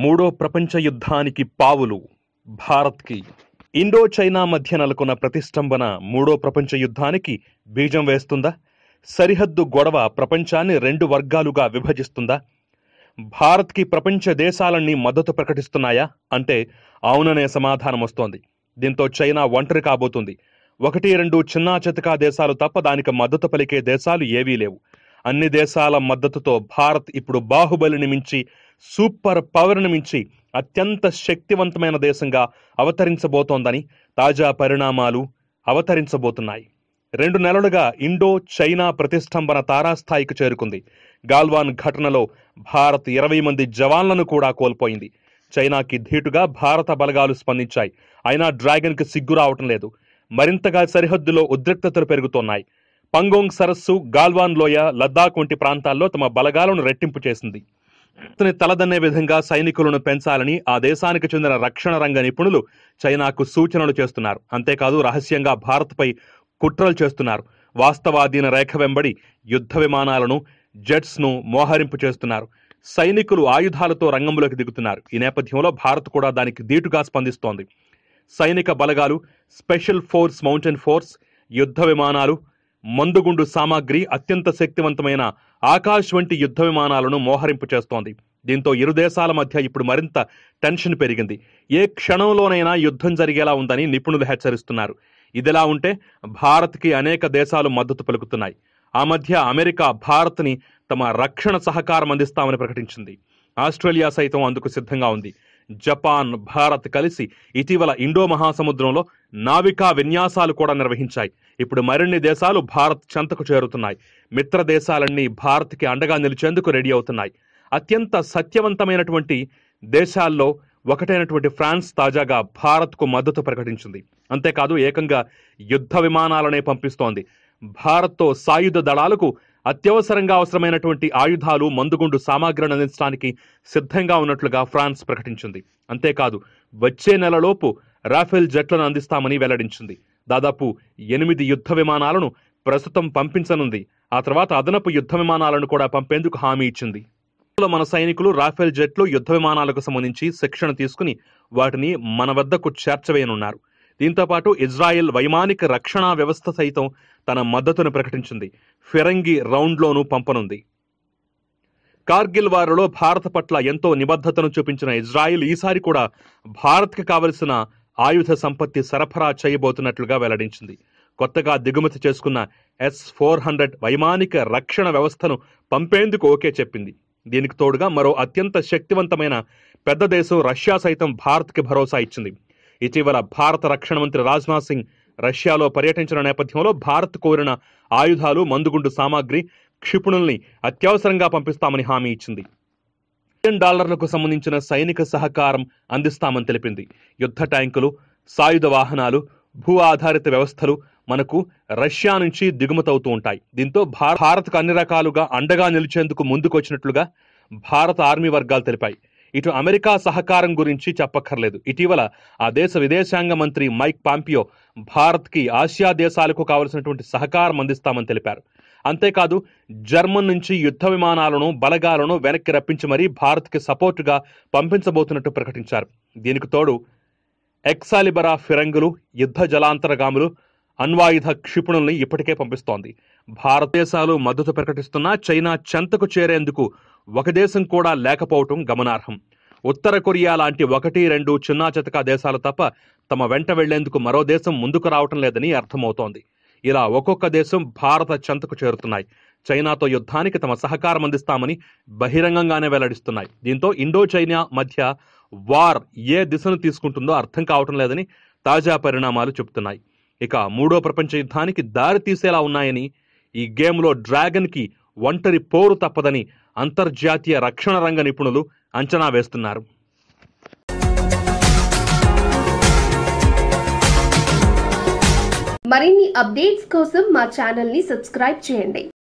మూడో ప్రపంచ యుద్ధానికి పావులు భారత్కి ఇండో చైనా మధ్య నెలకొన్న ప్రతిష్టంభన మూడో ప్రపంచ యుద్ధానికి బీజం వేస్తుందా సరిహద్దు గొడవ ప్రపంచాన్ని రెండు వర్గాలుగా విభజిస్తుందా భారత్కి ప్రపంచ దేశాలన్నీ మద్దతు ప్రకటిస్తున్నాయా అంటే అవుననే సమాధానం వస్తోంది దీంతో చైనా ఒంటరి కాబోతుంది ఒకటి రెండు చిన్నా చితకా దేశాలు తప్ప దానికి మద్దతు పలికే దేశాలు ఏవీ లేవు అన్ని దేశాల మద్దతుతో భారత్ ఇప్పుడు బాహుబలిని మించి సూపర్ పవర్ని మించి అత్యంత శక్తివంతమైన దేశంగా అవతరించబోతోందని తాజా పరిణామాలు అవతరించబోతున్నాయి రెండు నెలలుగా ఇండో చైనా ప్రతిష్టంభన తారాస్థాయికి చేరుకుంది గాల్వాన్ ఘటనలో భారత్ ఇరవై మంది జవాన్లను కూడా కోల్పోయింది చైనాకి ధీటుగా భారత బలగాలు స్పందించాయి అయినా డ్రాగన్కి సిగ్గు రావటం లేదు మరింతగా సరిహద్దులో ఉద్రిక్తతలు పెరుగుతున్నాయి పంగోంగ్ సరస్సు గాల్వాన్ లోయ లద్దాఖ్ వంటి ప్రాంతాల్లో తమ బలగాలను రెట్టింపు చేసింది తలదన్నే విధంగా సైనికులను పెంచాలని ఆ దేశానికి చెందిన రక్షణ రంగ నిపుణులు చైనాకు సూచనలు చేస్తున్నారు అంతేకాదు రహస్యంగా భారత్పై కుట్రలు చేస్తున్నారు వాస్తవాధీన రేఖ వెంబడి యుద్ధ విమానాలను జెట్స్ను మోహరింపు చేస్తున్నారు సైనికులు ఆయుధాలతో రంగంలోకి దిగుతున్నారు ఈ నేపథ్యంలో భారత్ కూడా దానికి దీటుగా స్పందిస్తోంది సైనిక బలగాలు స్పెషల్ ఫోర్స్ మౌంటైన్ ఫోర్స్ యుద్ధ విమానాలు మందుగుండు సామాగ్రి అత్యంత శక్తివంతమైన ఆకాష్ వంటి యుద్ధ విమానాలను మోహరింపు చేస్తోంది దీంతో ఇరు దేశాల మధ్య ఇప్పుడు మరింత టెన్షన్ పెరిగింది ఏ క్షణంలోనైనా యుద్ధం జరిగేలా ఉందని నిపుణులు హెచ్చరిస్తున్నారు ఇదిలా ఉంటే భారత్కి అనేక దేశాలు మద్దతు పలుకుతున్నాయి ఆ మధ్య అమెరికా భారత్ని తమ రక్షణ సహకారం అందిస్తామని ప్రకటించింది ఆస్ట్రేలియా సైతం అందుకు సిద్ధంగా ఉంది జపాన్ భారత్ కలిసి ఇటీవల ఇండో మహాసముద్రంలో నావికా విన్యాసాలు కూడా నిర్వహించాయి ఇప్పుడు మరిన్ని దేశాలు భారత్ చెంతకు చేరుతున్నాయి మిత్ర దేశాలన్నీ భారత్కి అండగా నిలిచేందుకు రెడీ అవుతున్నాయి అత్యంత సత్యవంతమైనటువంటి దేశాల్లో ఒకటైనటువంటి ఫ్రాన్స్ తాజాగా భారత్కు మద్దతు ప్రకటించింది అంతేకాదు ఏకంగా యుద్ధ విమానాలనే పంపిస్తోంది భారత్తో సాయుధ దళాలకు అత్యవసరంగా అవసరమైనటువంటి ఆయుధాలు మందుగుండు సామాగ్రిని అందించడానికి సిద్ధంగా ఉన్నట్లుగా ఫ్రాన్స్ ప్రకటించింది అంతేకాదు వచ్చే నెలలోపు రాఫెల్ జట్లను అందిస్తామని వెల్లడించింది దాదాపు ఎనిమిది యుద్ధ విమానాలను ప్రస్తుతం పంపించనుంది ఆ తర్వాత అదనపు యుద్ధ విమానాలను కూడా పంపేందుకు హామీ ఇచ్చింది మన సైనికులు రాఫెల్ జెట్లు యుద్ధ విమానాలకు సంబంధించి శిక్షణ తీసుకుని వాటిని మన వద్దకు చేర్చవేయనున్నారు దీంతో పాటు ఇజ్రాయెల్ వైమానిక రక్షణా వ్యవస్థ సైతం తన మద్దతును ప్రకటించింది ఫిరంగి రౌండ్లోనూ పంపనుంది కార్గిల్ వారిలో భారత పట్ల ఎంతో నిబద్ధతను చూపించిన ఇజ్రాయిల్ ఈసారి కూడా భారత్కి కావలసిన ఆయుధ సంపత్తి సరఫరా చేయబోతున్నట్లుగా వెల్లడించింది కొత్తగా దిగుమతి చేసుకున్న ఎస్ ఫోర్ హండ్రెడ్ వైమానిక రక్షణ వ్యవస్థను పంపేందుకు ఓకే చెప్పింది దీనికి తోడుగా మరో అత్యంత శక్తివంతమైన పెద్ద దేశం రష్యా సైతం భారత్కి భరోసా ఇచ్చింది ఇటీవల భారత రక్షణ మంత్రి రాజ్నాథ్ సింగ్ రష్యాలో పర్యటించిన నేపథ్యంలో భారత్ కోరిన ఆయుధాలు మందుగుండు సామాగ్రి క్షిపణుల్ని అత్యవసరంగా పంపిస్తామని హామీ ఇచ్చింది బిలియన్ డాలర్లకు సంబంధించిన సైనిక సహకారం అందిస్తామని తెలిపింది యుద్ధ ట్యాంకులు సాయుధ వాహనాలు భూ ఆధారిత వ్యవస్థలు మనకు రష్యా నుంచి దిగుమతవుతూ ఉంటాయి దీంతో భారత్కు అన్ని రకాలుగా అండగా నిలిచేందుకు ముందుకొచ్చినట్లుగా భారత ఆర్మీ వర్గాలు తెలిపాయి ఇటు అమెరికా సహకారం గురించి చెప్పక్కర్లేదు ఇటీవల ఆ దేశ విదేశాంగ మంత్రి మైక్ పాంపియో భారత్కి ఆసియా దేశాలకు కావలసినటువంటి సహకారం అందిస్తామని తెలిపారు అంతేకాదు జర్మన్ నుంచి యుద్ధ విమానాలను బలగాలను వెనక్కి రప్పించి మరీ భారత్కి సపోర్టుగా పంపించబోతున్నట్టు ప్రకటించారు దీనికి తోడు ఎక్సాలిబరా ఫిరంగులు యుద్ధ జలాంతరగాములు అణ్వాయుధ క్షిపణుల్ని ఇప్పటికే పంపిస్తోంది భారతదేశాలు మద్దతు ప్రకటిస్తున్నా చైనా చెంతకు చేరేందుకు ఒక దేశం కూడా లేకపోవటం గమనార్హం ఉత్తర కొరియా లాంటి ఒకటి రెండు చిన్నా దేశాలు తప్ప తమ వెంట వెళ్లేందుకు మరో దేశం ముందుకు రావటం లేదని అర్థమవుతోంది ఇలా ఒక్కొక్క దేశం భారత చెంతకు చేరుతున్నాయి చైనాతో యుద్ధానికి తమ సహకారం అందిస్తామని బహిరంగంగానే వెల్లడిస్తున్నాయి దీంతో ఇండో చైనా మధ్య వార్ ఏ దిశను తీసుకుంటుందో అర్థం కావటం లేదని తాజా పరిణామాలు చెబుతున్నాయి ఇక మూడో ప్రపంచ యుద్ధానికి దారి తీసేలా ఉన్నాయని ఈ గేమ్లో డ్రాగన్కి ఒంటరి పోరు తప్పదని అంతర్జాతీయ రక్షణ రంగ నిపుణులు అంచనా వేస్తున్నారు మరిన్ని అప్డేట్స్ కోసం మా ఛానల్ని సబ్స్క్రైబ్ చేయండి